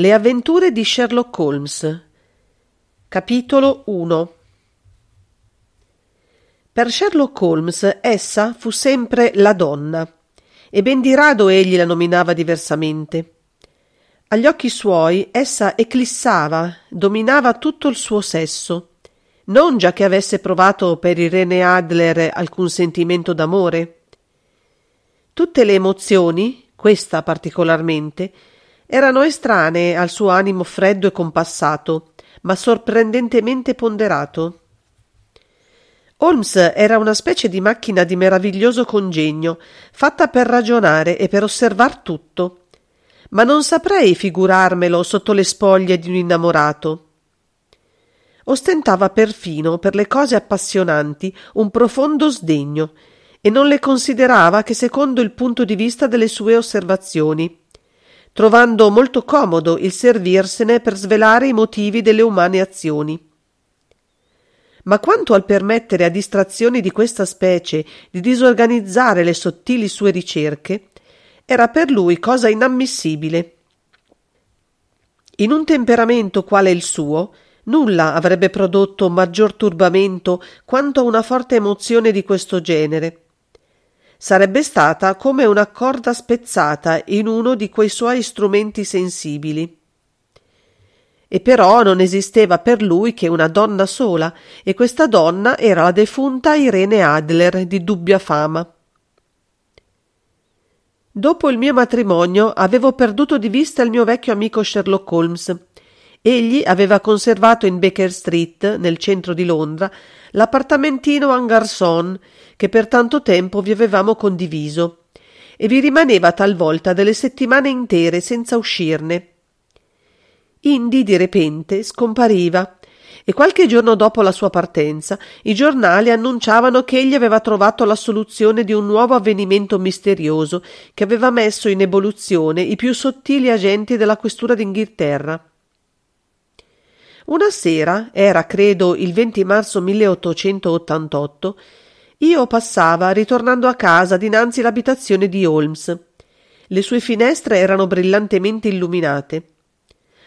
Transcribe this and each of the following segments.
Le avventure di Sherlock Holmes Capitolo 1 Per Sherlock Holmes essa fu sempre la donna, e ben di rado egli la nominava diversamente. Agli occhi suoi essa eclissava, dominava tutto il suo sesso, non già che avesse provato per Irene Adler alcun sentimento d'amore. Tutte le emozioni, questa particolarmente, erano estranee al suo animo freddo e compassato, ma sorprendentemente ponderato. Holmes era una specie di macchina di meraviglioso congegno, fatta per ragionare e per osservar tutto. Ma non saprei figurarmelo sotto le spoglie di un innamorato. Ostentava perfino per le cose appassionanti un profondo sdegno e non le considerava che secondo il punto di vista delle sue osservazioni trovando molto comodo il servirsene per svelare i motivi delle umane azioni. Ma quanto al permettere a distrazioni di questa specie di disorganizzare le sottili sue ricerche, era per lui cosa inammissibile. In un temperamento quale il suo, nulla avrebbe prodotto maggior turbamento quanto una forte emozione di questo genere Sarebbe stata come una corda spezzata in uno di quei suoi strumenti sensibili. E però non esisteva per lui che una donna sola, e questa donna era la defunta Irene Adler di dubbia fama. Dopo il mio matrimonio avevo perduto di vista il mio vecchio amico Sherlock Holmes. Egli aveva conservato in Baker Street, nel centro di Londra, l'appartamentino en garçon che per tanto tempo vi avevamo condiviso e vi rimaneva talvolta delle settimane intere senza uscirne. Indi di repente scompariva e qualche giorno dopo la sua partenza i giornali annunciavano che egli aveva trovato la soluzione di un nuovo avvenimento misterioso che aveva messo in ebollizione i più sottili agenti della questura d'Inghilterra. Una sera, era credo il 20 marzo 1888, io passava ritornando a casa dinanzi l'abitazione di Holmes. Le sue finestre erano brillantemente illuminate.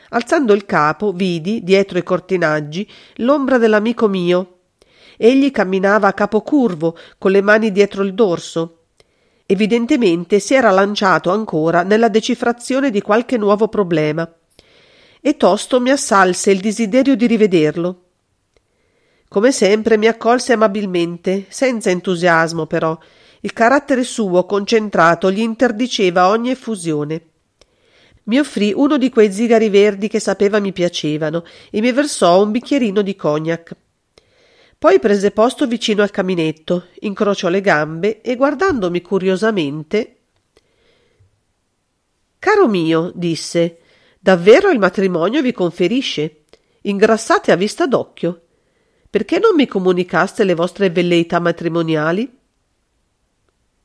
Alzando il capo, vidi, dietro i cortinaggi, l'ombra dell'amico mio. Egli camminava a capo curvo, con le mani dietro il dorso. Evidentemente si era lanciato ancora nella decifrazione di qualche nuovo problema e tosto mi assalse il desiderio di rivederlo. Come sempre mi accolse amabilmente, senza entusiasmo però. Il carattere suo concentrato gli interdiceva ogni effusione. Mi offrì uno di quei zigari verdi che sapeva mi piacevano e mi versò un bicchierino di cognac. Poi prese posto vicino al caminetto, incrociò le gambe e guardandomi curiosamente Caro mio, disse, Davvero il matrimonio vi conferisce? Ingrassate a vista d'occhio. Perché non mi comunicaste le vostre velleità matrimoniali?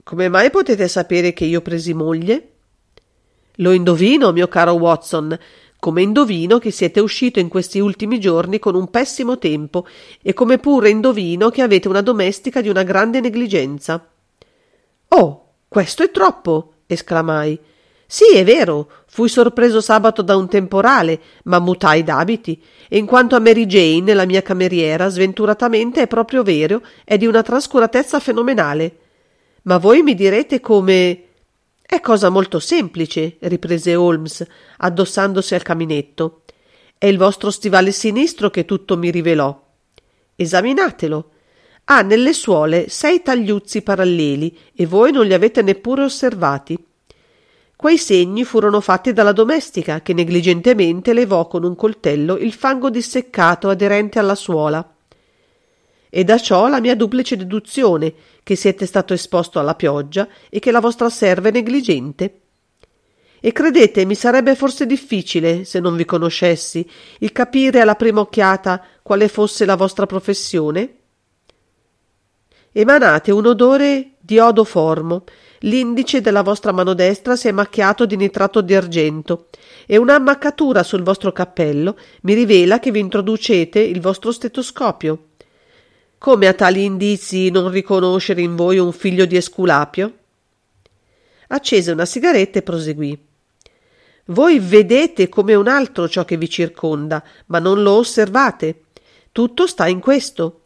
Come mai potete sapere che io presi moglie? Lo indovino, mio caro Watson, come indovino che siete uscito in questi ultimi giorni con un pessimo tempo e come pure indovino che avete una domestica di una grande negligenza. Oh, questo è troppo! esclamai. Sì, è vero, Fui sorpreso sabato da un temporale, ma mutai d'abiti, e in quanto a Mary Jane, la mia cameriera, sventuratamente è proprio vero, è di una trascuratezza fenomenale. Ma voi mi direte come... È cosa molto semplice, riprese Holmes, addossandosi al caminetto. È il vostro stivale sinistro che tutto mi rivelò. Esaminatelo. Ha nelle suole sei tagliuzzi paralleli e voi non li avete neppure osservati. Quei segni furono fatti dalla domestica, che negligentemente levò con un coltello il fango disseccato aderente alla suola. E da ciò la mia duplice deduzione, che siete stato esposto alla pioggia e che la vostra serva è negligente. E credete, mi sarebbe forse difficile, se non vi conoscessi, il capire alla prima occhiata quale fosse la vostra professione? Emanate un odore di odoformo L'indice della vostra mano destra si è macchiato di nitrato di argento e una ammaccatura sul vostro cappello mi rivela che vi introducete il vostro stetoscopio. Come a tali indizi non riconoscere in voi un figlio di Esculapio? Accese una sigaretta e proseguì. Voi vedete come un altro ciò che vi circonda, ma non lo osservate. Tutto sta in questo.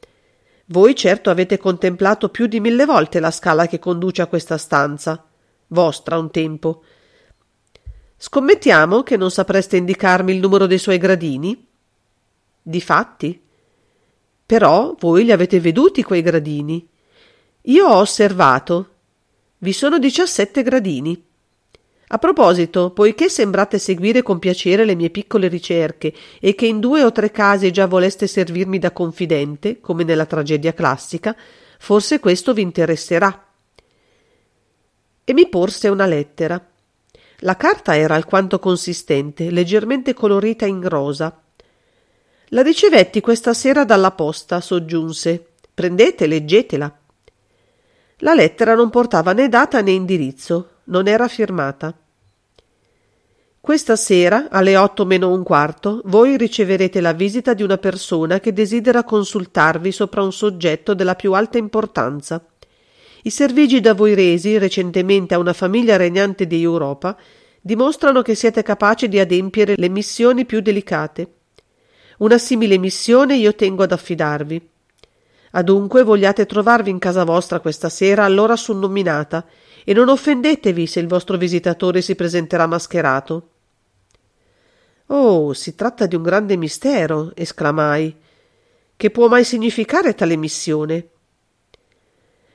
Voi certo avete contemplato più di mille volte la scala che conduce a questa stanza, vostra un tempo. Scommettiamo che non sapreste indicarmi il numero dei suoi gradini? Difatti. Però voi li avete veduti quei gradini. Io ho osservato. Vi sono diciassette gradini. A proposito, poiché sembrate seguire con piacere le mie piccole ricerche e che in due o tre casi già voleste servirmi da confidente, come nella tragedia classica, forse questo vi interesserà. E mi porse una lettera. La carta era alquanto consistente, leggermente colorita in rosa. La ricevetti questa sera dalla posta, soggiunse. Prendete, leggetela. La lettera non portava né data né indirizzo, non era firmata. Questa sera, alle otto meno un quarto, voi riceverete la visita di una persona che desidera consultarvi sopra un soggetto della più alta importanza. I servigi da voi resi recentemente a una famiglia regnante di Europa dimostrano che siete capaci di adempiere le missioni più delicate. Una simile missione io tengo ad affidarvi. Adunque vogliate trovarvi in casa vostra questa sera all'ora sunnominata e non offendetevi se il vostro visitatore si presenterà mascherato. Oh, si tratta di un grande mistero, esclamai. Che può mai significare tale missione?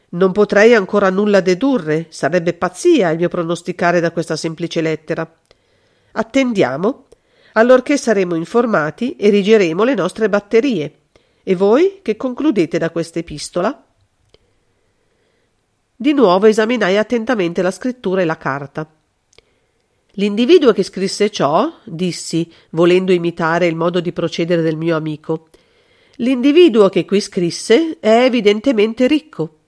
Non potrei ancora nulla dedurre, sarebbe pazzia il mio pronosticare da questa semplice lettera. Attendiamo, allorché saremo informati erigeremo le nostre batterie. E voi che concludete da questa epistola? Di nuovo esaminai attentamente la scrittura e la carta. L'individuo che scrisse ciò, dissi, volendo imitare il modo di procedere del mio amico, l'individuo che qui scrisse è evidentemente ricco.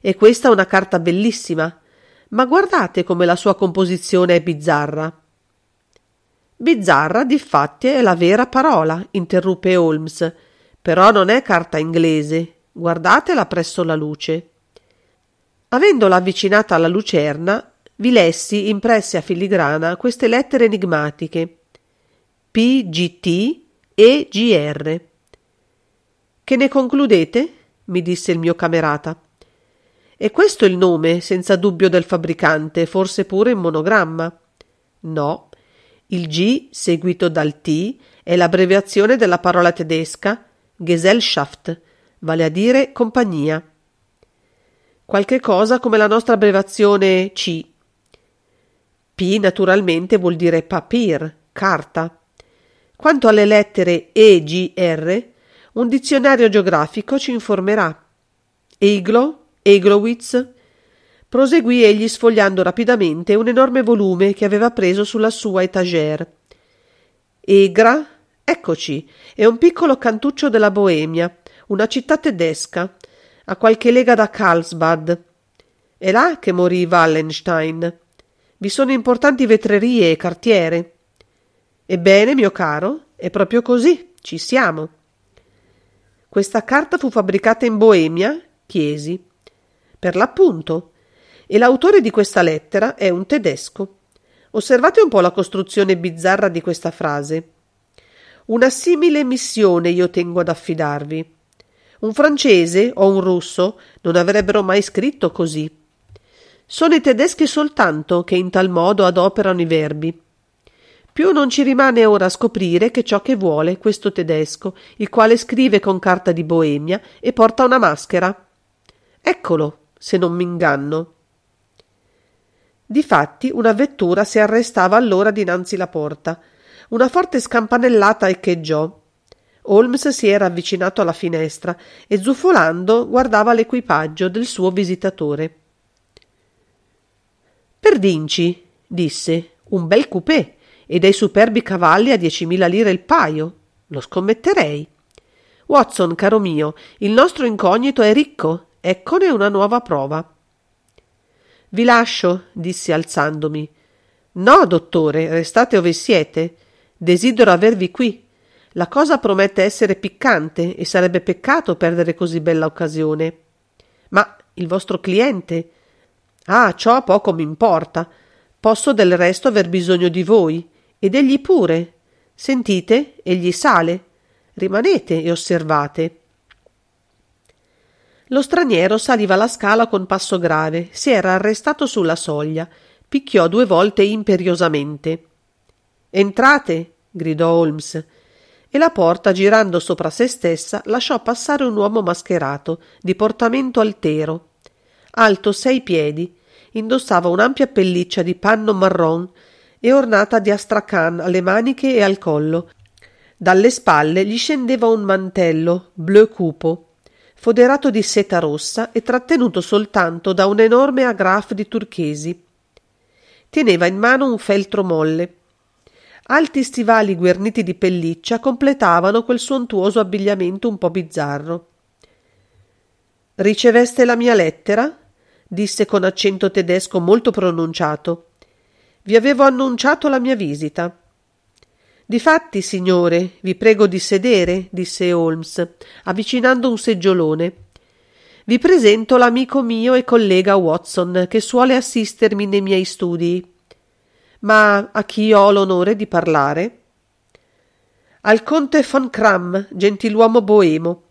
E questa è una carta bellissima, ma guardate come la sua composizione è bizzarra. Bizzarra, difatti, è la vera parola, interruppe Holmes, però non è carta inglese. Guardatela presso la luce. Avendola avvicinata alla lucerna, vi lessi impresse a filigrana queste lettere enigmatiche PGT e GR. Che ne concludete? mi disse il mio camerata. E questo il nome, senza dubbio, del fabbricante, forse pure in monogramma? No. Il G, seguito dal T, è l'abbreviazione della parola tedesca Gesellschaft, vale a dire compagnia qualche cosa come la nostra abbreviazione C. P naturalmente vuol dire papir, carta. Quanto alle lettere E, G, R, un dizionario geografico ci informerà. Eglo, Eglowitz. Proseguì egli sfogliando rapidamente un enorme volume che aveva preso sulla sua etagère. Egra, eccoci, è un piccolo cantuccio della Boemia, una città tedesca, a qualche lega da Carlsbad. È là che morì Wallenstein. Vi sono importanti vetrerie e cartiere. Ebbene, mio caro, è proprio così, ci siamo. Questa carta fu fabbricata in Boemia? chiesi. Per l'appunto. E l'autore di questa lettera è un tedesco. Osservate un po' la costruzione bizzarra di questa frase. Una simile missione io tengo ad affidarvi. Un francese o un russo non avrebbero mai scritto così. Sono i tedeschi soltanto che in tal modo adoperano i verbi. Più non ci rimane ora scoprire che ciò che vuole questo tedesco, il quale scrive con carta di Boemia e porta una maschera. Eccolo, se non m'inganno. Difatti una vettura si arrestava allora dinanzi la porta. Una forte scampanellata echeggiò Holmes si era avvicinato alla finestra e zufolando guardava l'equipaggio del suo visitatore. Perdinci, disse, un bel coupé e dei superbi cavalli a diecimila lire il paio. Lo scommetterei. Watson, caro mio, il nostro incognito è ricco. Eccone una nuova prova. Vi lascio, dissi alzandomi. No, dottore, restate ove siete. Desidero avervi qui. La cosa promette essere piccante e sarebbe peccato perdere così bella occasione. Ma il vostro cliente? Ah, ciò poco mi importa. Posso del resto aver bisogno di voi ed egli pure. Sentite, egli sale. Rimanete e osservate. Lo straniero saliva la scala con passo grave, si era arrestato sulla soglia, picchiò due volte imperiosamente. Entrate, gridò Holmes e la porta, girando sopra se stessa, lasciò passare un uomo mascherato, di portamento altero. Alto sei piedi, indossava un'ampia pelliccia di panno marron e ornata di astracan alle maniche e al collo. Dalle spalle gli scendeva un mantello bleu cupo, foderato di seta rossa e trattenuto soltanto da un enorme agrafe di turchesi. Teneva in mano un feltro molle Alti stivali guarniti di pelliccia completavano quel sontuoso abbigliamento un po bizzarro. Riceveste la mia lettera? disse con accento tedesco molto pronunciato. Vi avevo annunciato la mia visita. Difatti, signore, vi prego di sedere, disse Holmes, avvicinando un seggiolone. Vi presento l'amico mio e collega Watson, che suole assistermi nei miei studi ma a chi ho l'onore di parlare? Al conte von Kram, gentiluomo boemo.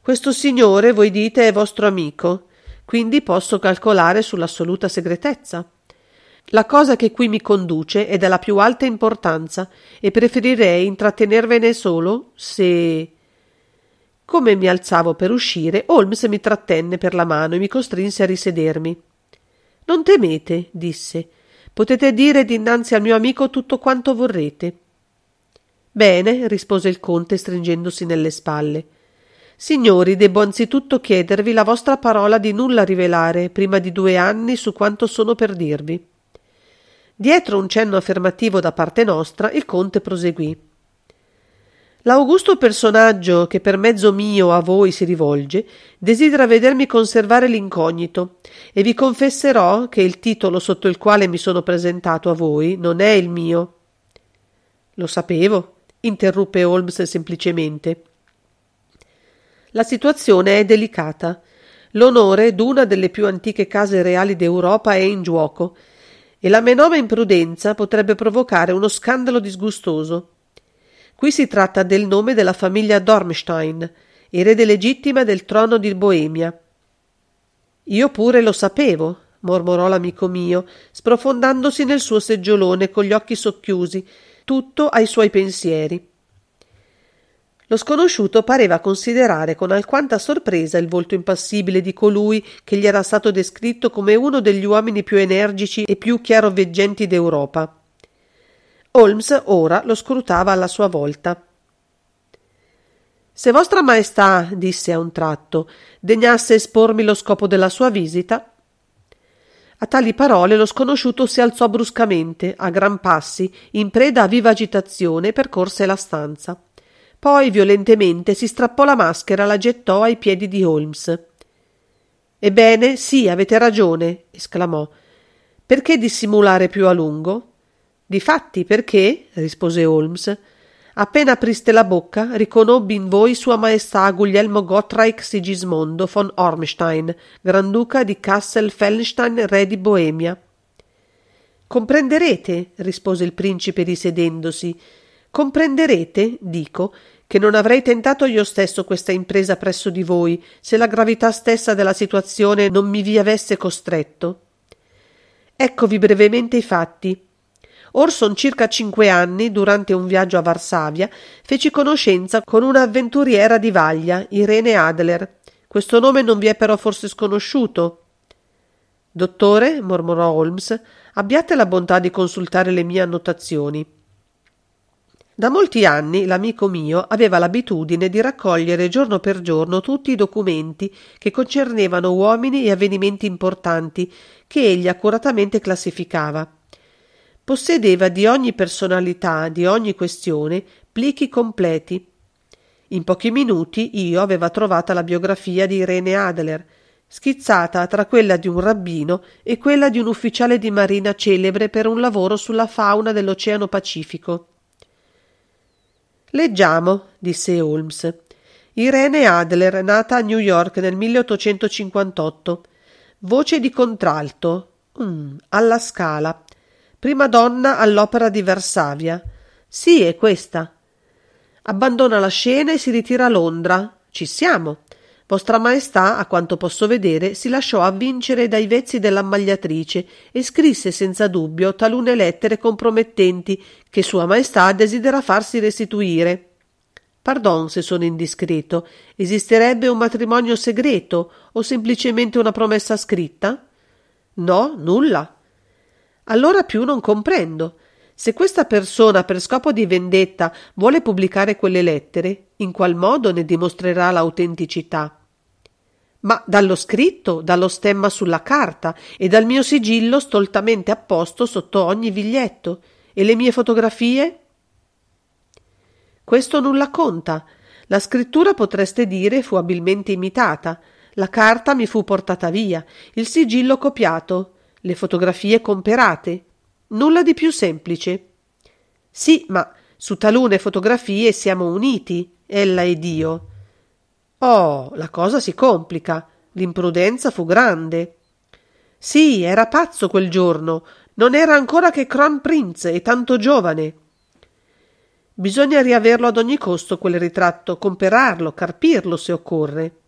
Questo signore, voi dite, è vostro amico, quindi posso calcolare sull'assoluta segretezza. La cosa che qui mi conduce è della più alta importanza e preferirei intrattenervene solo se. Come mi alzavo per uscire, Holmes mi trattenne per la mano e mi costrinse a risedermi. Non temete, disse, Potete dire dinanzi al mio amico tutto quanto vorrete. Bene, rispose il conte stringendosi nelle spalle. Signori, debbo anzitutto chiedervi la vostra parola di nulla rivelare prima di due anni su quanto sono per dirvi. Dietro un cenno affermativo da parte nostra, il conte proseguì. L'augusto personaggio che per mezzo mio a voi si rivolge desidera vedermi conservare l'incognito e vi confesserò che il titolo sotto il quale mi sono presentato a voi non è il mio. Lo sapevo, interruppe Holmes semplicemente. La situazione è delicata. L'onore d'una delle più antiche case reali d'Europa è in gioco e la menoma imprudenza potrebbe provocare uno scandalo disgustoso. Qui si tratta del nome della famiglia Dormstein, erede legittima del trono di Boemia. Io pure lo sapevo, mormorò l'amico mio, sprofondandosi nel suo seggiolone con gli occhi socchiusi, tutto ai suoi pensieri. Lo sconosciuto pareva considerare con alquanta sorpresa il volto impassibile di colui che gli era stato descritto come uno degli uomini più energici e più chiaroveggenti d'Europa. Holmes ora lo scrutava alla sua volta. Se Vostra Maestà, disse a un tratto, degnasse espormi lo scopo della sua visita. A tali parole lo sconosciuto si alzò bruscamente, a gran passi, in preda a viva agitazione, e percorse la stanza. Poi violentemente si strappò la maschera e la gettò ai piedi di Holmes. Ebbene, sì, avete ragione, esclamò. Perché dissimulare più a lungo? Difatti, perché? rispose Holmes. Appena apriste la bocca, riconobbi in voi Sua Maestà Guglielmo Gottraich Sigismondo von Ormstein, Granduca di Kassel Fellenstein, re di Boemia. Comprenderete, rispose il principe risedendosi, comprenderete, dico, che non avrei tentato io stesso questa impresa presso di voi, se la gravità stessa della situazione non mi vi avesse costretto. Eccovi brevemente i fatti. Orson, circa cinque anni, durante un viaggio a Varsavia, feci conoscenza con una avventuriera di vaglia, Irene Adler. Questo nome non vi è però forse sconosciuto. Dottore, mormorò Holmes, abbiate la bontà di consultare le mie annotazioni. Da molti anni l'amico mio aveva l'abitudine di raccogliere giorno per giorno tutti i documenti che concernevano uomini e avvenimenti importanti che egli accuratamente classificava possedeva di ogni personalità, di ogni questione, plichi completi. In pochi minuti io aveva trovata la biografia di Irene Adler, schizzata tra quella di un rabbino e quella di un ufficiale di marina celebre per un lavoro sulla fauna dell'Oceano Pacifico. Leggiamo, disse Holmes. Irene Adler, nata a New York nel 1858. Voce di contralto. Mm, alla scala prima donna all'opera di Varsavia. Sì, è questa. Abbandona la scena e si ritira a Londra. Ci siamo. Vostra Maestà, a quanto posso vedere, si lasciò avvincere dai vezzi dell'ammagliatrice e scrisse senza dubbio talune lettere compromettenti che Sua Maestà desidera farsi restituire. Pardon se sono indiscreto. Esisterebbe un matrimonio segreto o semplicemente una promessa scritta? No, nulla. Allora più non comprendo. Se questa persona per scopo di vendetta vuole pubblicare quelle lettere, in qual modo ne dimostrerà l'autenticità? Ma dallo scritto, dallo stemma sulla carta e dal mio sigillo stoltamente apposto sotto ogni biglietto e le mie fotografie? Questo nulla conta. La scrittura potreste dire fu abilmente imitata, la carta mi fu portata via, il sigillo copiato, le fotografie comperate. Nulla di più semplice. Sì, ma su talune fotografie siamo uniti, ella ed io. Oh, la cosa si complica. L'imprudenza fu grande. Sì, era pazzo quel giorno. Non era ancora che Kronprinz e tanto giovane. Bisogna riaverlo ad ogni costo quel ritratto, comperarlo, carpirlo se occorre.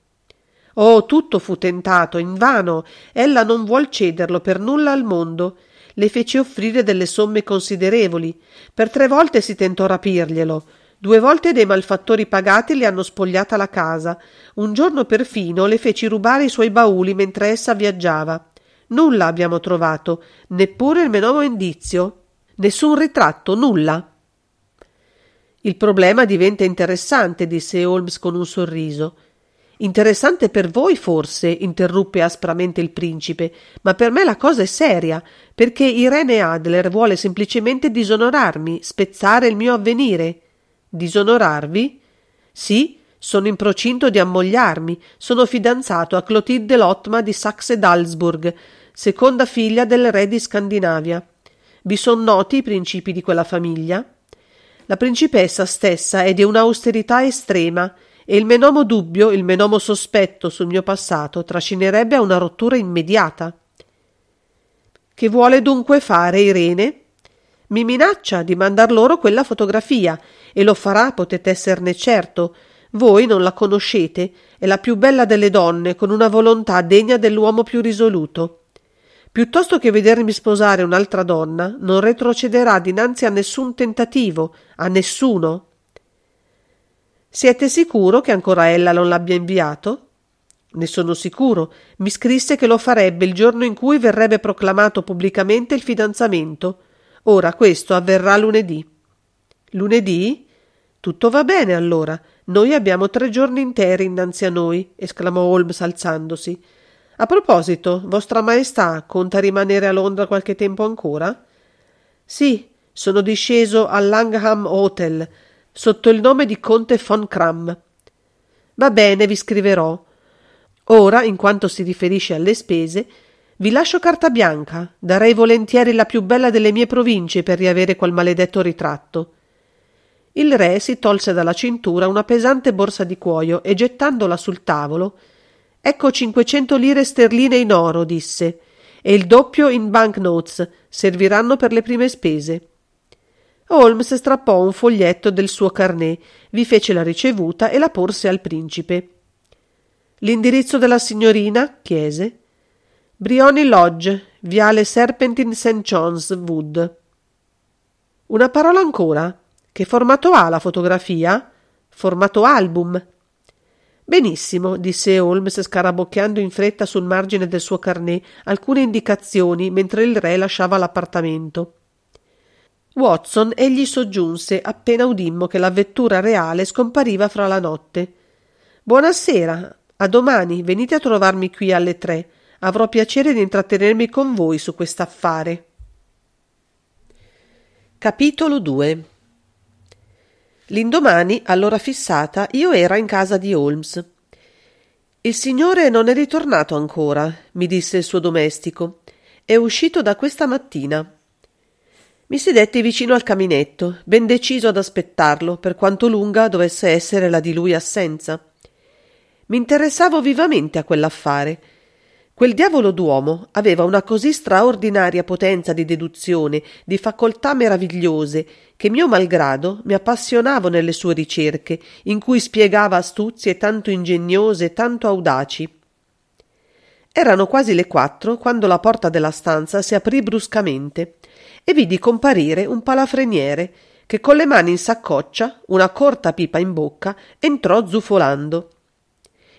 Oh, tutto fu tentato, invano. Ella non vuol cederlo per nulla al mondo. Le fece offrire delle somme considerevoli. Per tre volte si tentò rapirglielo. Due volte dei malfattori pagati le hanno spogliata la casa. Un giorno perfino le feci rubare i suoi bauli mentre essa viaggiava. Nulla abbiamo trovato, neppure il menomo indizio. Nessun ritratto, nulla. Il problema diventa interessante, disse Holmes con un sorriso. Interessante per voi, forse, interruppe aspramente il principe, ma per me la cosa è seria, perché Irene Adler vuole semplicemente disonorarmi, spezzare il mio avvenire. Disonorarvi? Sì, sono in procinto di ammogliarmi, sono fidanzato a Clotilde Lottma di Saxe-Dalsburg, seconda figlia del re di Scandinavia. Vi son noti i principi di quella famiglia? La principessa stessa è di un'austerità estrema, e il menomo dubbio, il menomo sospetto sul mio passato trascinerebbe a una rottura immediata. Che vuole dunque fare Irene? Mi minaccia di mandar loro quella fotografia e lo farà, potete esserne certo. Voi non la conoscete, è la più bella delle donne, con una volontà degna dell'uomo più risoluto. Piuttosto che vedermi sposare un'altra donna, non retrocederà dinanzi a nessun tentativo, a nessuno. Siete sicuro che ancora ella non l'abbia inviato? Ne sono sicuro. Mi scrisse che lo farebbe il giorno in cui verrebbe proclamato pubblicamente il fidanzamento. Ora questo avverrà lunedì. Lunedì? Tutto va bene allora. Noi abbiamo tre giorni interi innanzi a noi, esclamò Holmes alzandosi. A proposito, Vostra Maestà conta rimanere a Londra qualche tempo ancora? Sì, sono disceso al Langham Hotel sotto il nome di conte von Kram. Va bene, vi scriverò. Ora, in quanto si riferisce alle spese, vi lascio carta bianca. Darei volentieri la più bella delle mie province per riavere quel maledetto ritratto. Il re si tolse dalla cintura una pesante borsa di cuoio e gettandola sul tavolo. Ecco cinquecento lire sterline in oro, disse, e il doppio in banknotes serviranno per le prime spese. Holmes strappò un foglietto del suo carnet, vi fece la ricevuta e la porse al principe. L'indirizzo della signorina? chiese. Brioni Lodge, viale Serpentine St. John's Wood. Una parola ancora. Che formato ha la fotografia? Formato album. Benissimo, disse Holmes scarabocchiando in fretta sul margine del suo carnet alcune indicazioni mentre il re lasciava l'appartamento. Watson egli soggiunse appena udimmo che la vettura reale scompariva fra la notte. Buonasera, a domani, venite a trovarmi qui alle tre. Avrò piacere di intrattenermi con voi su quest'affare. Capitolo 2 L'indomani, all'ora fissata, io era in casa di Holmes. Il signore non è ritornato ancora, mi disse il suo domestico. È uscito da questa mattina. Mi sedetti vicino al caminetto, ben deciso ad aspettarlo, per quanto lunga dovesse essere la di lui assenza. Mi interessavo vivamente a quell'affare. Quel diavolo d'uomo aveva una così straordinaria potenza di deduzione, di facoltà meravigliose, che mio malgrado mi appassionavo nelle sue ricerche, in cui spiegava astuzie tanto ingegnose, tanto audaci. Erano quasi le quattro quando la porta della stanza si aprì bruscamente e vidi comparire un palafreniere che con le mani in saccoccia, una corta pipa in bocca, entrò zufolando.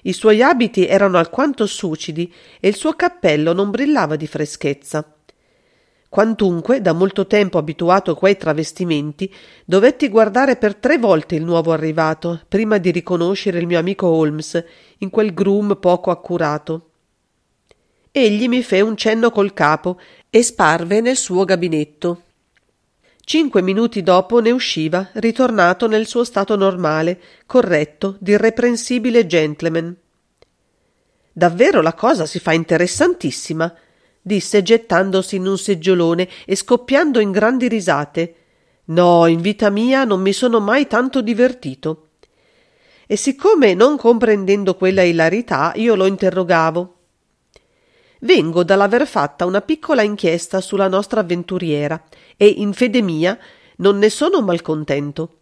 I suoi abiti erano alquanto sucidi e il suo cappello non brillava di freschezza. Quantunque, da molto tempo abituato a quei travestimenti, dovetti guardare per tre volte il nuovo arrivato, prima di riconoscere il mio amico Holmes, in quel groom poco accurato. Egli mi fe un cenno col capo e sparve nel suo gabinetto. Cinque minuti dopo ne usciva, ritornato nel suo stato normale, corretto, d'irreprensibile gentleman. Davvero la cosa si fa interessantissima, disse gettandosi in un seggiolone e scoppiando in grandi risate. No, in vita mia non mi sono mai tanto divertito. E siccome non comprendendo quella ilarità, io lo interrogavo vengo dall'aver fatta una piccola inchiesta sulla nostra avventuriera e in fede mia non ne sono malcontento.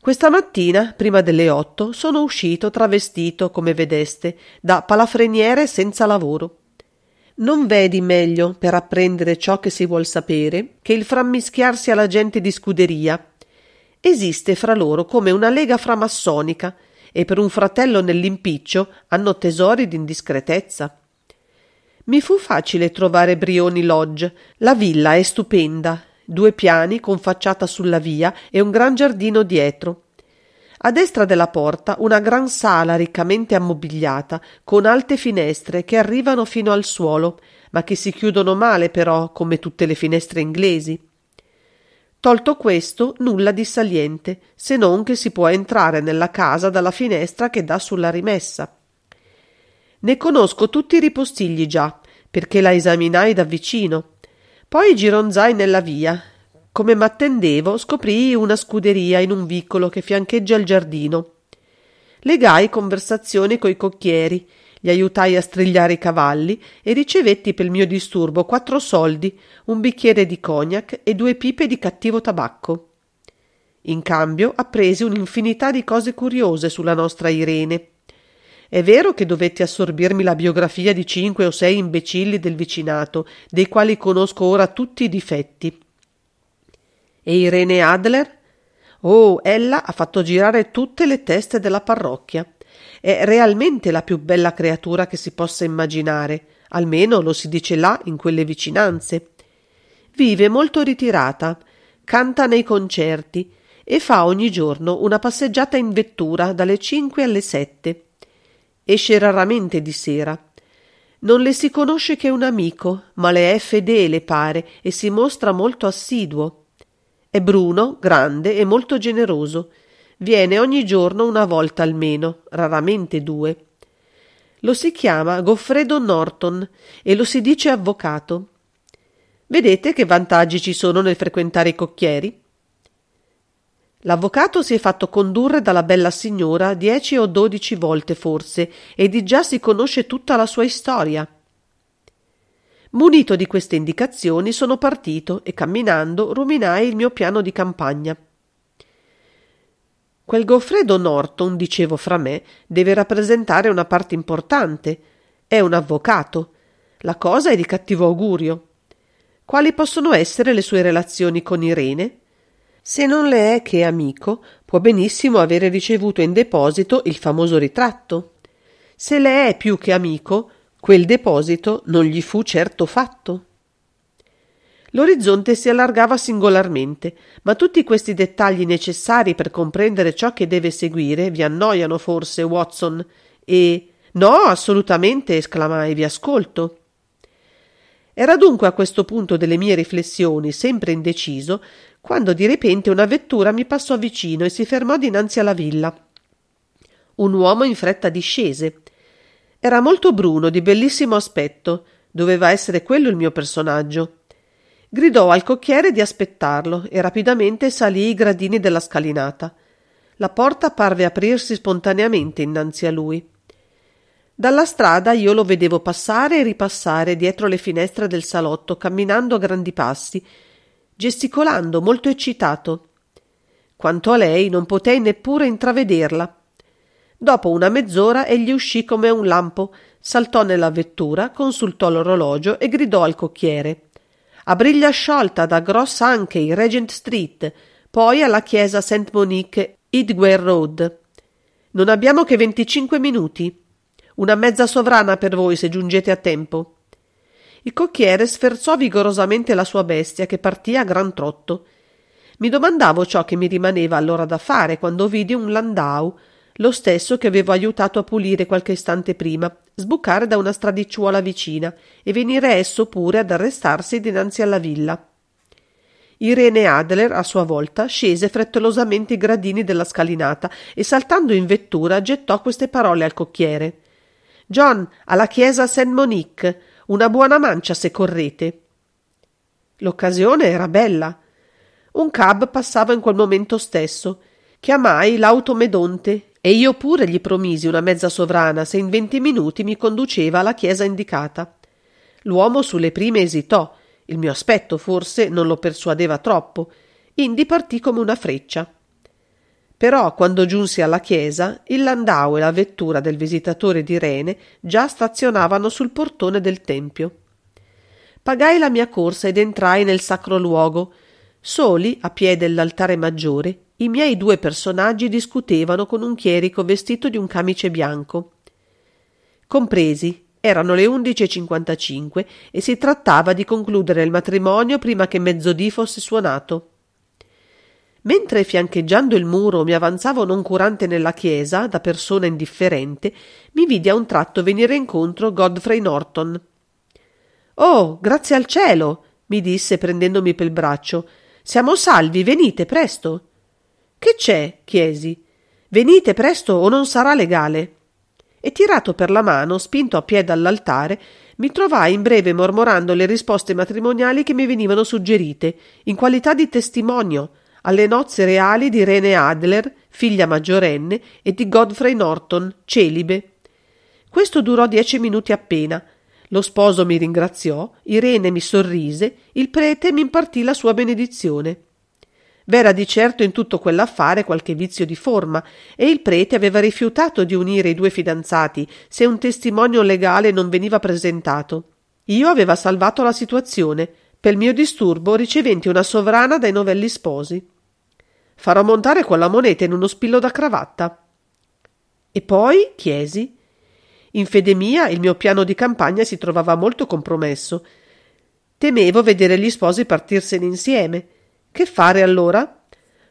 Questa mattina, prima delle otto, sono uscito travestito, come vedeste, da palafreniere senza lavoro. Non vedi meglio, per apprendere ciò che si vuol sapere, che il frammischiarsi alla gente di scuderia. Esiste fra loro come una lega framassonica, e per un fratello nell'impiccio hanno tesori d'indiscretezza. Mi fu facile trovare Brioni Lodge. La villa è stupenda, due piani con facciata sulla via e un gran giardino dietro. A destra della porta una gran sala riccamente ammobiliata, con alte finestre che arrivano fino al suolo, ma che si chiudono male però, come tutte le finestre inglesi. Tolto questo, nulla di saliente, se non che si può entrare nella casa dalla finestra che dà sulla rimessa. Ne conosco tutti i ripostigli già, perché la esaminai da vicino. Poi gironzai nella via. Come m'attendevo, scoprii una scuderia in un vicolo che fiancheggia il giardino. Legai conversazione coi cocchieri, gli aiutai a strigliare i cavalli e ricevetti per il mio disturbo quattro soldi, un bicchiere di cognac e due pipe di cattivo tabacco. In cambio appresi un'infinità di cose curiose sulla nostra Irene, è vero che dovetti assorbirmi la biografia di cinque o sei imbecilli del vicinato, dei quali conosco ora tutti i difetti. E Irene Adler? Oh, ella ha fatto girare tutte le teste della parrocchia. È realmente la più bella creatura che si possa immaginare, almeno lo si dice là in quelle vicinanze. Vive molto ritirata, canta nei concerti e fa ogni giorno una passeggiata in vettura dalle cinque alle sette. Esce raramente di sera. Non le si conosce che un amico, ma le è fedele, pare, e si mostra molto assiduo. È bruno, grande e molto generoso. Viene ogni giorno una volta almeno, raramente due. Lo si chiama Goffredo Norton e lo si dice avvocato. Vedete che vantaggi ci sono nel frequentare i cocchieri? L'avvocato si è fatto condurre dalla bella signora dieci o dodici volte forse, e di già si conosce tutta la sua storia. Munito di queste indicazioni sono partito e camminando ruminai il mio piano di campagna. Quel Goffredo Norton, dicevo fra me, deve rappresentare una parte importante. È un avvocato. La cosa è di cattivo augurio. Quali possono essere le sue relazioni con Irene? Se non le è che amico, può benissimo avere ricevuto in deposito il famoso ritratto. Se le è più che amico, quel deposito non gli fu certo fatto. L'orizzonte si allargava singolarmente, ma tutti questi dettagli necessari per comprendere ciò che deve seguire vi annoiano forse, Watson, e no, assolutamente, esclamai, vi ascolto. Era dunque a questo punto delle mie riflessioni, sempre indeciso, quando di repente una vettura mi passò vicino e si fermò dinanzi alla villa. Un uomo in fretta discese. Era molto bruno, di bellissimo aspetto. Doveva essere quello il mio personaggio. Gridò al cocchiere di aspettarlo e rapidamente salì i gradini della scalinata. La porta parve aprirsi spontaneamente innanzi a lui. Dalla strada io lo vedevo passare e ripassare dietro le finestre del salotto, camminando a grandi passi, gesticolando molto eccitato. Quanto a lei non potei neppure intravederla. Dopo una mezz'ora egli uscì come un lampo, saltò nella vettura, consultò l'orologio e gridò al cocchiere. A briglia sciolta da Gross Anche, Regent Street, poi alla chiesa St. Monique, Edgware Road. Non abbiamo che venticinque minuti. Una mezza sovrana per voi se giungete a tempo. Il cocchiere sferzò vigorosamente la sua bestia che partì a gran trotto. Mi domandavo ciò che mi rimaneva allora da fare quando vidi un landau, lo stesso che avevo aiutato a pulire qualche istante prima, sbucare da una stradicciuola vicina e venire esso pure ad arrestarsi dinanzi alla villa. Irene Adler, a sua volta, scese frettolosamente i gradini della scalinata e saltando in vettura gettò queste parole al cocchiere. John, alla chiesa Saint Monique. Una buona mancia se correte. L'occasione era bella. Un cab passava in quel momento stesso. Chiamai l'automedonte e io pure gli promisi una mezza sovrana se in venti minuti mi conduceva alla chiesa indicata. L'uomo sulle prime esitò, il mio aspetto forse non lo persuadeva troppo, indi partì come una freccia. Però, quando giunsi alla chiesa, il landau e la vettura del visitatore di Rene già stazionavano sul portone del tempio. Pagai la mia corsa ed entrai nel sacro luogo. Soli, a piede dell'altare maggiore, i miei due personaggi discutevano con un chierico vestito di un camice bianco. Compresi, erano le 11.55 e si trattava di concludere il matrimonio prima che mezzodì fosse suonato. Mentre fiancheggiando il muro mi avanzavo noncurante nella chiesa, da persona indifferente, mi vidi a un tratto venire incontro Godfrey Norton. Oh, grazie al cielo! mi disse prendendomi pel braccio. Siamo salvi, venite presto. Che c'è? chiesi. Venite presto o non sarà legale. E tirato per la mano, spinto a piè dall'altare, mi trovai in breve mormorando le risposte matrimoniali che mi venivano suggerite, in qualità di testimonio alle nozze reali di Rene Adler, figlia maggiorenne, e di Godfrey Norton, celibe. Questo durò dieci minuti appena. Lo sposo mi ringraziò, Irene mi sorrise, il prete mi impartì la sua benedizione. V'era di certo in tutto quell'affare qualche vizio di forma e il prete aveva rifiutato di unire i due fidanzati se un testimonio legale non veniva presentato. Io aveva salvato la situazione, per mio disturbo riceventi una sovrana dai novelli sposi. Farò montare quella moneta in uno spillo da cravatta. E poi chiesi. In fede mia il mio piano di campagna si trovava molto compromesso. Temevo vedere gli sposi partirsene insieme. Che fare allora?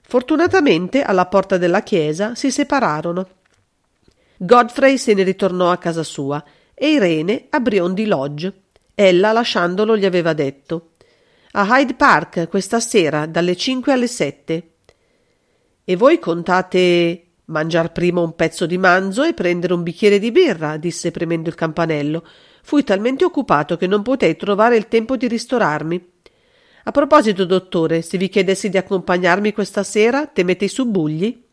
Fortunatamente alla porta della chiesa si separarono. Godfrey se ne ritornò a casa sua e Irene a di Lodge. Ella, lasciandolo, gli aveva detto: A Hyde Park questa sera dalle cinque alle sette. E voi contate mangiar prima un pezzo di manzo e prendere un bicchiere di birra, disse premendo il campanello. Fui talmente occupato che non potei trovare il tempo di ristorarmi. A proposito, dottore, se vi chiedessi di accompagnarmi questa sera, temete i subbugli?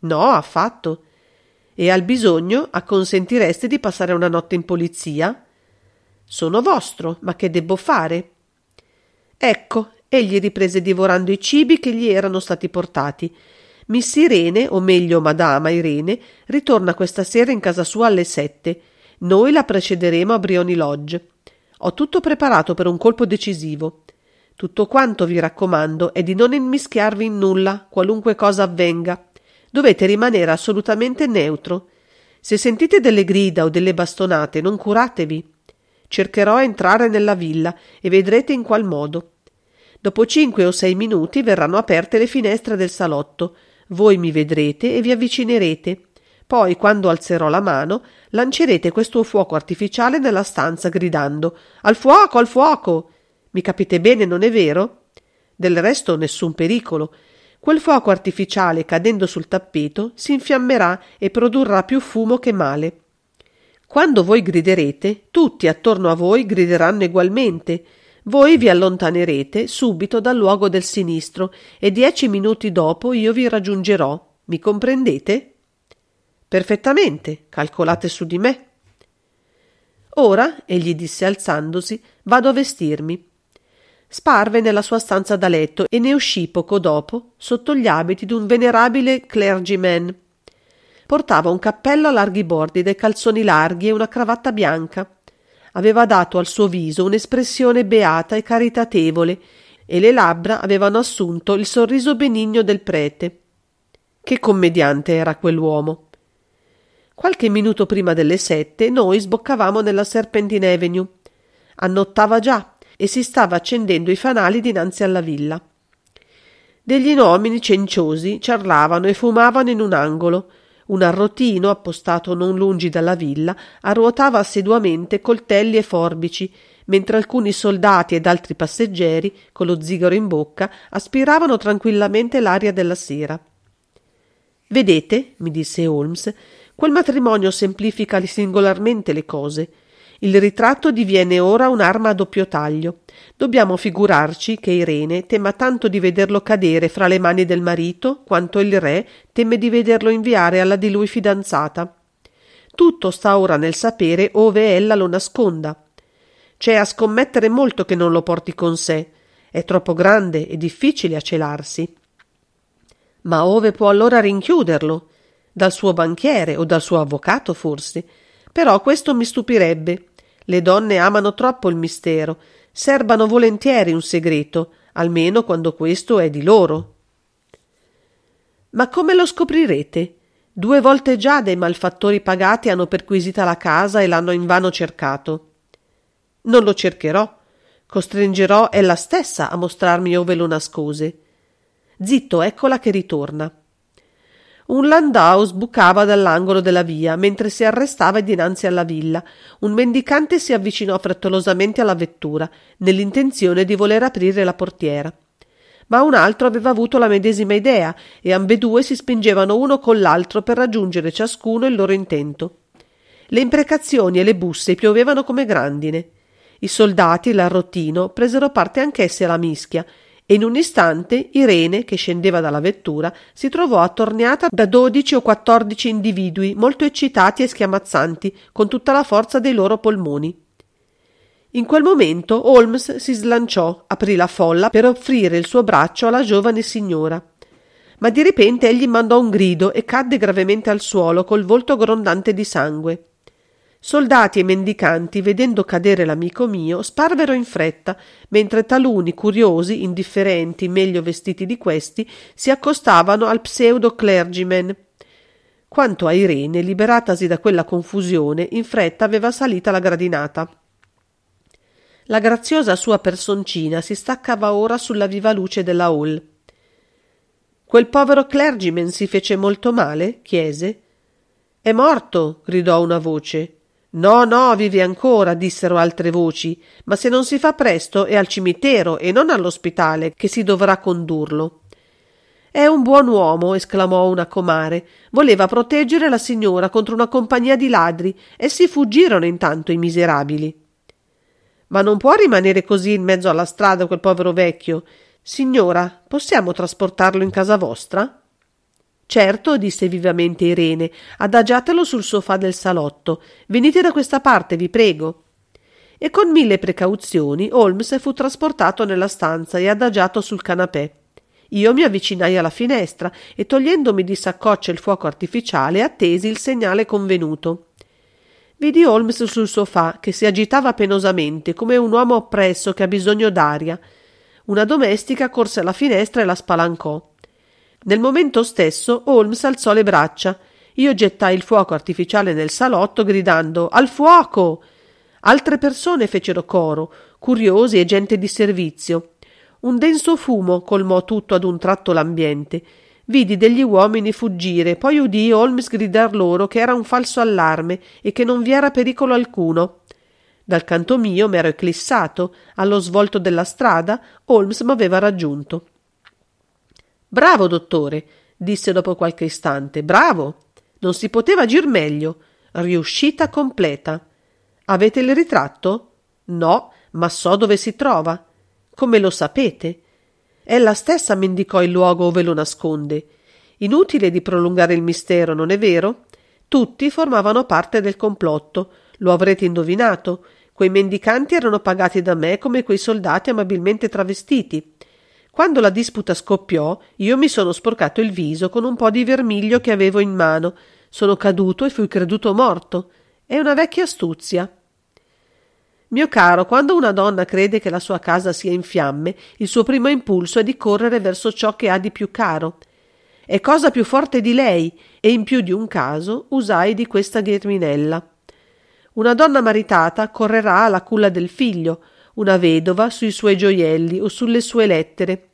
No, affatto. E al bisogno acconsentireste di passare una notte in polizia? Sono vostro, ma che debbo fare? Ecco, egli riprese divorando i cibi che gli erano stati portati Miss Irene, o meglio Madama Irene, ritorna questa sera in casa sua alle sette. Noi la precederemo a Brioni Lodge. Ho tutto preparato per un colpo decisivo. Tutto quanto vi raccomando è di non immischiarvi in nulla, qualunque cosa avvenga. Dovete rimanere assolutamente neutro. Se sentite delle grida o delle bastonate, non curatevi. Cercherò a entrare nella villa e vedrete in qual modo. Dopo cinque o sei minuti verranno aperte le finestre del salotto. Voi mi vedrete e vi avvicinerete. Poi, quando alzerò la mano, lancerete questo fuoco artificiale nella stanza gridando Al fuoco, al fuoco. Mi capite bene, non è vero? Del resto nessun pericolo. Quel fuoco artificiale cadendo sul tappeto si infiammerà e produrrà più fumo che male. Quando voi griderete, tutti attorno a voi grideranno egualmente. Voi vi allontanerete subito dal luogo del sinistro e dieci minuti dopo io vi raggiungerò. Mi comprendete? Perfettamente, calcolate su di me. Ora, egli disse alzandosi, vado a vestirmi. Sparve nella sua stanza da letto e ne uscì poco dopo sotto gli abiti d'un venerabile clergyman. Portava un cappello a larghi bordi dai calzoni larghi e una cravatta bianca aveva dato al suo viso un'espressione beata e caritatevole e le labbra avevano assunto il sorriso benigno del prete. Che commediante era quell'uomo! Qualche minuto prima delle sette noi sboccavamo nella Serpentine Avenue. Annottava già e si stava accendendo i fanali dinanzi alla villa. Degli uomini cenciosi ciarlavano e fumavano in un angolo, un arrotino, appostato non lungi dalla villa, arruotava assiduamente coltelli e forbici, mentre alcuni soldati ed altri passeggeri, con lo zigaro in bocca, aspiravano tranquillamente l'aria della sera. Vedete, mi disse Holmes, quel matrimonio semplifica singolarmente le cose. Il ritratto diviene ora un'arma a doppio taglio. Dobbiamo figurarci che Irene tema tanto di vederlo cadere fra le mani del marito quanto il re teme di vederlo inviare alla di lui fidanzata. Tutto sta ora nel sapere ove ella lo nasconda. C'è a scommettere molto che non lo porti con sé. È troppo grande e difficile a celarsi. Ma ove può allora rinchiuderlo? Dal suo banchiere o dal suo avvocato, forse? Però questo mi stupirebbe. Le donne amano troppo il mistero serbano volentieri un segreto, almeno quando questo è di loro. Ma come lo scoprirete? Due volte già dei malfattori pagati hanno perquisita la casa e l'hanno invano cercato. Non lo cercherò. Costringerò ella stessa a mostrarmi ove lo nascose. Zitto, eccola che ritorna. Un landau sbucava dall'angolo della via mentre si arrestava dinanzi alla villa. Un mendicante si avvicinò frettolosamente alla vettura, nell'intenzione di voler aprire la portiera. Ma un altro aveva avuto la medesima idea e ambedue si spingevano uno con l'altro per raggiungere ciascuno il loro intento. Le imprecazioni e le busse piovevano come grandine. I soldati, l'arrotino, presero parte anch'essi alla mischia e in un istante Irene, che scendeva dalla vettura, si trovò attorniata da dodici o quattordici individui molto eccitati e schiamazzanti, con tutta la forza dei loro polmoni. In quel momento Holmes si slanciò, aprì la folla per offrire il suo braccio alla giovane signora. Ma di repente egli mandò un grido e cadde gravemente al suolo col volto grondante di sangue. Soldati e mendicanti, vedendo cadere l'amico mio, sparvero in fretta, mentre taluni curiosi, indifferenti, meglio vestiti di questi, si accostavano al pseudo clergyman. Quanto a Irene, liberatasi da quella confusione, in fretta aveva salita la gradinata. La graziosa sua personcina si staccava ora sulla viva luce della hall. Quel povero clergyman si fece molto male? chiese. È morto, gridò una voce. No, no, vive ancora, dissero altre voci, ma se non si fa presto è al cimitero e non all'ospitale che si dovrà condurlo. È un buon uomo, esclamò una comare. Voleva proteggere la signora contro una compagnia di ladri e si fuggirono intanto i miserabili. Ma non può rimanere così in mezzo alla strada quel povero vecchio. Signora, possiamo trasportarlo in casa vostra? Certo, disse vivamente Irene, adagiatelo sul sofà del salotto. Venite da questa parte, vi prego. E con mille precauzioni Holmes fu trasportato nella stanza e adagiato sul canapè. Io mi avvicinai alla finestra e togliendomi di saccoccia il fuoco artificiale attesi il segnale convenuto. Vidi Holmes sul sofà che si agitava penosamente come un uomo oppresso che ha bisogno d'aria. Una domestica corse alla finestra e la spalancò. Nel momento stesso Holmes alzò le braccia. Io gettai il fuoco artificiale nel salotto gridando Al fuoco! Altre persone fecero coro, curiosi e gente di servizio. Un denso fumo colmò tutto ad un tratto l'ambiente. Vidi degli uomini fuggire, poi udii Holmes gridar loro che era un falso allarme e che non vi era pericolo alcuno. Dal canto mio m'ero eclissato, allo svolto della strada Holmes m'aveva raggiunto. Bravo, dottore, disse dopo qualche istante. Bravo. Non si poteva agir meglio. Riuscita completa. Avete il ritratto? No, ma so dove si trova. Come lo sapete? Ella stessa mi indicò il luogo ove lo nasconde. Inutile di prolungare il mistero, non è vero? Tutti formavano parte del complotto. Lo avrete indovinato. Quei mendicanti erano pagati da me come quei soldati amabilmente travestiti. Quando la disputa scoppiò, io mi sono sporcato il viso con un po' di vermiglio che avevo in mano. Sono caduto e fui creduto morto. È una vecchia astuzia. Mio caro, quando una donna crede che la sua casa sia in fiamme, il suo primo impulso è di correre verso ciò che ha di più caro. È cosa più forte di lei, e in più di un caso usai di questa gherminella. Una donna maritata correrà alla culla del figlio, una vedova sui suoi gioielli o sulle sue lettere.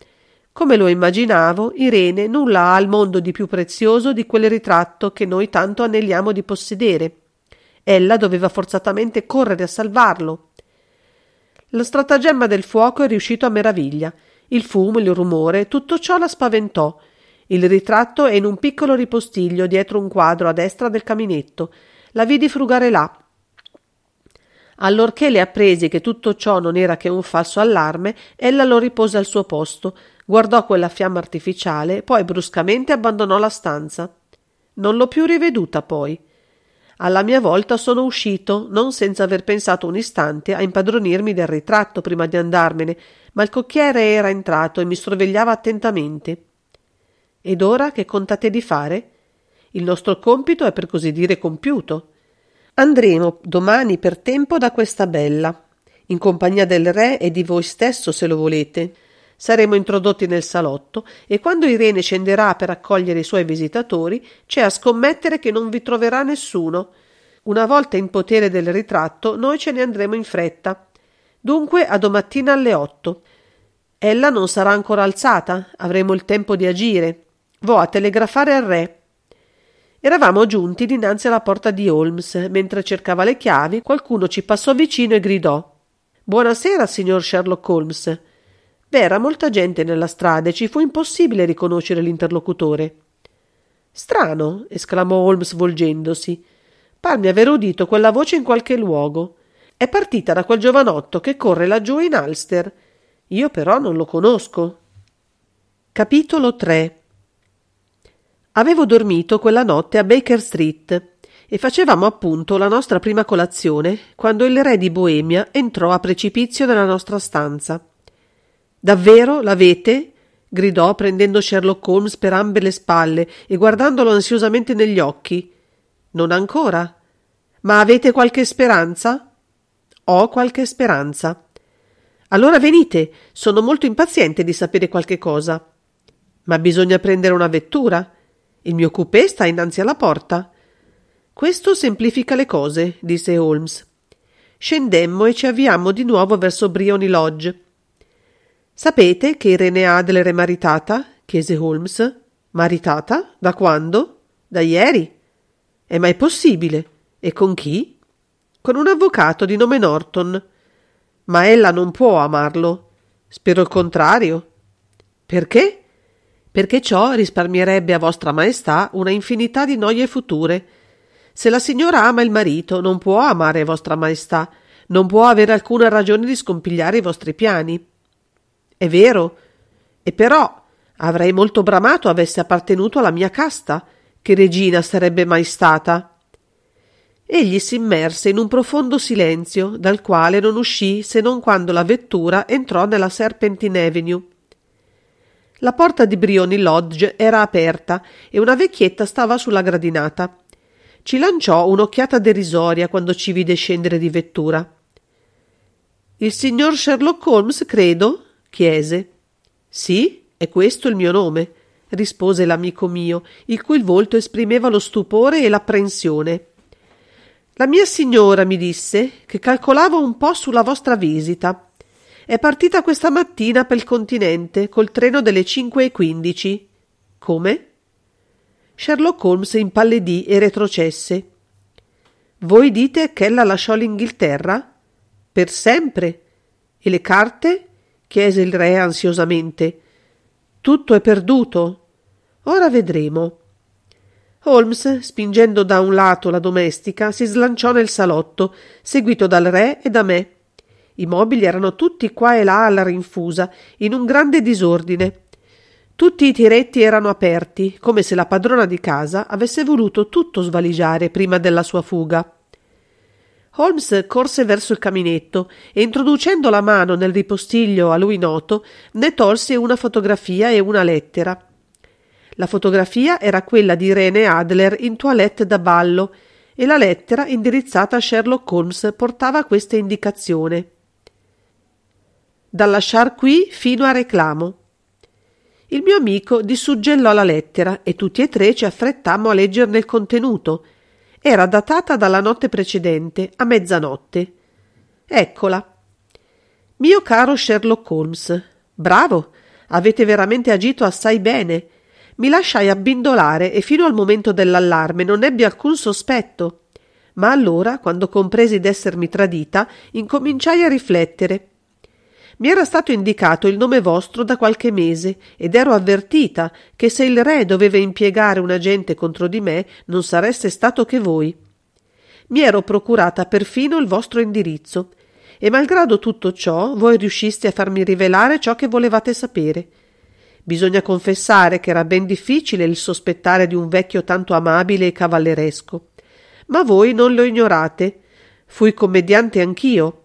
Come lo immaginavo, Irene nulla ha al mondo di più prezioso di quel ritratto che noi tanto aneliamo di possedere. Ella doveva forzatamente correre a salvarlo. Lo stratagemma del fuoco è riuscito a meraviglia. Il fumo, il rumore, tutto ciò la spaventò. Il ritratto è in un piccolo ripostiglio dietro un quadro a destra del caminetto. La vidi frugare là, Allorché le appresi che tutto ciò non era che un falso allarme, ella lo ripose al suo posto, guardò quella fiamma artificiale, poi bruscamente abbandonò la stanza. Non l'ho più riveduta poi. Alla mia volta sono uscito, non senza aver pensato un istante a impadronirmi del ritratto prima di andarmene, ma il cocchiere era entrato e mi sorvegliava attentamente. Ed ora che contate di fare? Il nostro compito è per così dire compiuto. Andremo domani per tempo da questa bella, in compagnia del re e di voi stesso se lo volete. Saremo introdotti nel salotto e quando Irene scenderà per accogliere i suoi visitatori, c'è a scommettere che non vi troverà nessuno. Una volta in potere del ritratto, noi ce ne andremo in fretta. Dunque a domattina alle otto. Ella non sarà ancora alzata, avremo il tempo di agire. Vo a telegrafare al re. Eravamo giunti dinanzi alla porta di Holmes. Mentre cercava le chiavi, qualcuno ci passò vicino e gridò Buonasera, signor Sherlock Holmes. V'era molta gente nella strada e ci fu impossibile riconoscere l'interlocutore. Strano, esclamò Holmes volgendosi. Parmi aver udito quella voce in qualche luogo. È partita da quel giovanotto che corre laggiù in Ulster. Io però non lo conosco. Capitolo 3 Avevo dormito quella notte a Baker Street e facevamo appunto la nostra prima colazione quando il re di Boemia entrò a precipizio nella nostra stanza. Davvero l'avete? gridò prendendo Sherlock Holmes per ambe le spalle e guardandolo ansiosamente negli occhi. Non ancora. Ma avete qualche speranza? Ho qualche speranza. Allora venite, sono molto impaziente di sapere qualche cosa. Ma bisogna prendere una vettura il mio coupé sta innanzi alla porta. Questo semplifica le cose, disse Holmes. Scendemmo e ci avviammo di nuovo verso Briony Lodge. Sapete che Irene Adler è maritata? chiese Holmes. Maritata? Da quando? Da ieri. È mai possibile? E con chi? Con un avvocato di nome Norton. Ma ella non può amarlo. Spero il contrario. Perché? perché ciò risparmierebbe a vostra maestà una infinità di noie future. Se la signora ama il marito, non può amare vostra maestà, non può avere alcuna ragione di scompigliare i vostri piani. È vero. E però avrei molto bramato avesse appartenuto alla mia casta, che regina sarebbe mai stata. Egli s'immerse in un profondo silenzio, dal quale non uscì se non quando la vettura entrò nella Serpentine Avenue. La porta di Brioni Lodge era aperta e una vecchietta stava sulla gradinata. Ci lanciò un'occhiata derisoria quando ci vide scendere di vettura. Il signor Sherlock Holmes, credo? chiese. Sì, è questo il mio nome, rispose l'amico mio, il cui volto esprimeva lo stupore e l'apprensione. La mia signora mi disse che calcolava un po' sulla vostra visita. È partita questa mattina per il continente col treno delle 5.15. Come? Sherlock Holmes impallidì e retrocesse. Voi dite che ella lasciò l'Inghilterra? Per sempre. E le carte? chiese il re ansiosamente. Tutto è perduto. Ora vedremo. Holmes, spingendo da un lato la domestica, si slanciò nel salotto, seguito dal re e da me. I mobili erano tutti qua e là alla rinfusa, in un grande disordine. Tutti i tiretti erano aperti, come se la padrona di casa avesse voluto tutto svaligiare prima della sua fuga. Holmes corse verso il caminetto e introducendo la mano nel ripostiglio a lui noto, ne tolse una fotografia e una lettera. La fotografia era quella di Rene Adler in toilette da ballo e la lettera indirizzata a Sherlock Holmes portava questa indicazione da lasciar qui fino a reclamo. Il mio amico dissuggellò la lettera e tutti e tre ci affrettammo a leggerne il contenuto. Era datata dalla notte precedente, a mezzanotte. Eccola. Mio caro Sherlock Holmes, bravo, avete veramente agito assai bene. Mi lasciai abbindolare e fino al momento dell'allarme non ebbi alcun sospetto. Ma allora, quando compresi d'essermi tradita, incominciai a riflettere mi era stato indicato il nome vostro da qualche mese ed ero avvertita che se il re doveva impiegare un agente contro di me non sareste stato che voi. Mi ero procurata perfino il vostro indirizzo e malgrado tutto ciò voi riusciste a farmi rivelare ciò che volevate sapere. Bisogna confessare che era ben difficile il sospettare di un vecchio tanto amabile e cavalleresco. Ma voi non lo ignorate. Fui commediante anch'io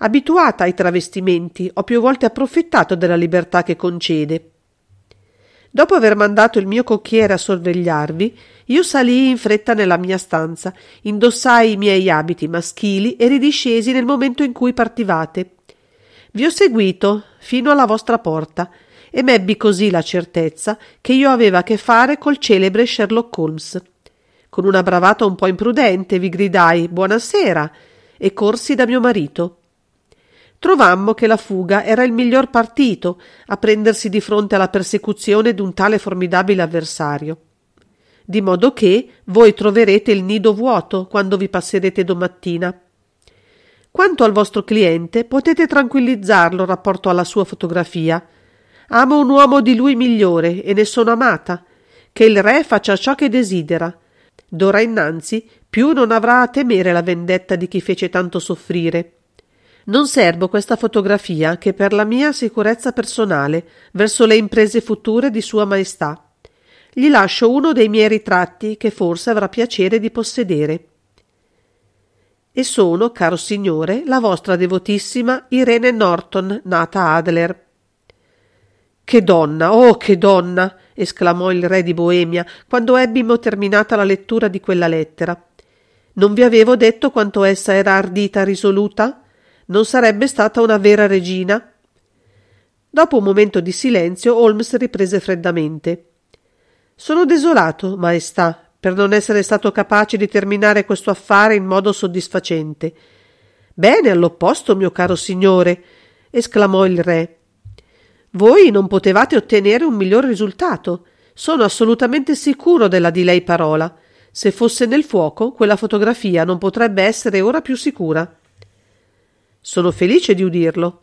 Abituata ai travestimenti, ho più volte approfittato della libertà che concede. Dopo aver mandato il mio cocchiere a sorvegliarvi, io salii in fretta nella mia stanza, indossai i miei abiti maschili e ridiscesi nel momento in cui partivate. Vi ho seguito fino alla vostra porta e m'ebbi così la certezza che io aveva a che fare col celebre Sherlock Holmes. Con una bravata un po' imprudente vi gridai buonasera e corsi da mio marito trovammo che la fuga era il miglior partito a prendersi di fronte alla persecuzione d'un tale formidabile avversario. Di modo che voi troverete il nido vuoto quando vi passerete domattina. Quanto al vostro cliente, potete tranquillizzarlo rapporto alla sua fotografia. Amo un uomo di lui migliore e ne sono amata. Che il re faccia ciò che desidera. D'ora innanzi più non avrà a temere la vendetta di chi fece tanto soffrire non serbo questa fotografia che per la mia sicurezza personale verso le imprese future di Sua Maestà. Gli lascio uno dei miei ritratti che forse avrà piacere di possedere. E sono, caro signore, la vostra devotissima Irene Norton, nata Adler. Che donna, oh che donna! esclamò il re di Boemia quando ebbimo terminata la lettura di quella lettera. Non vi avevo detto quanto essa era ardita, risoluta? Non sarebbe stata una vera regina? Dopo un momento di silenzio, Holmes riprese freddamente. Sono desolato, maestà, per non essere stato capace di terminare questo affare in modo soddisfacente. Bene, all'opposto, mio caro signore, esclamò il re. Voi non potevate ottenere un miglior risultato. Sono assolutamente sicuro della di lei parola. Se fosse nel fuoco, quella fotografia non potrebbe essere ora più sicura. Sono felice di udirlo.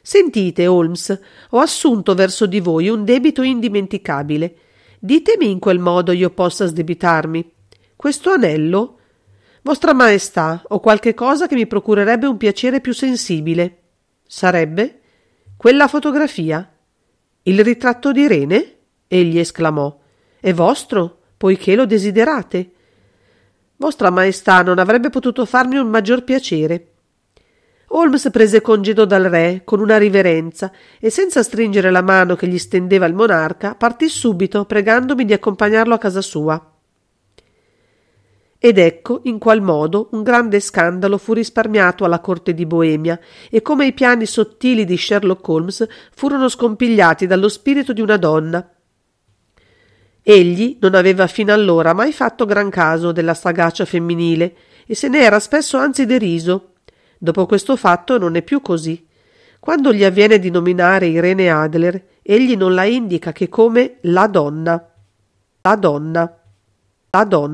Sentite, Holmes, ho assunto verso di voi un debito indimenticabile. Ditemi in quel modo io possa sdebitarmi. Questo anello? Vostra Maestà, ho qualche cosa che mi procurerebbe un piacere più sensibile. Sarebbe? Quella fotografia. Il ritratto di Irene? egli esclamò. È vostro, poiché lo desiderate. Vostra Maestà non avrebbe potuto farmi un maggior piacere. Holmes prese congedo dal re con una riverenza e senza stringere la mano che gli stendeva il monarca, partì subito pregandomi di accompagnarlo a casa sua. Ed ecco in qual modo un grande scandalo fu risparmiato alla corte di Boemia e come i piani sottili di Sherlock Holmes furono scompigliati dallo spirito di una donna. Egli non aveva fino allora mai fatto gran caso della sagacia femminile e se ne era spesso anzi deriso Dopo questo fatto non è più così. Quando gli avviene di nominare Irene Adler, egli non la indica che come la donna. La donna. La donna.